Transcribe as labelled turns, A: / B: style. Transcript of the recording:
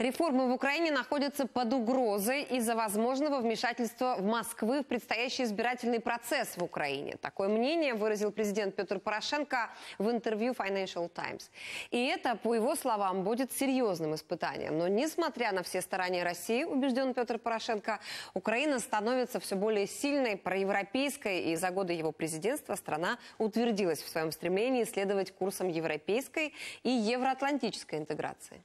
A: Реформы в Украине находятся под угрозой из-за возможного вмешательства в Москвы в предстоящий избирательный процесс в Украине. Такое мнение выразил президент Петр Порошенко в интервью Financial Times. И это, по его словам, будет серьезным испытанием. Но несмотря на все старания России, убежден Петр Порошенко, Украина становится все более сильной, проевропейской, и за годы его президентства страна утвердилась в своем стремлении следовать курсам европейской и евроатлантической интеграции.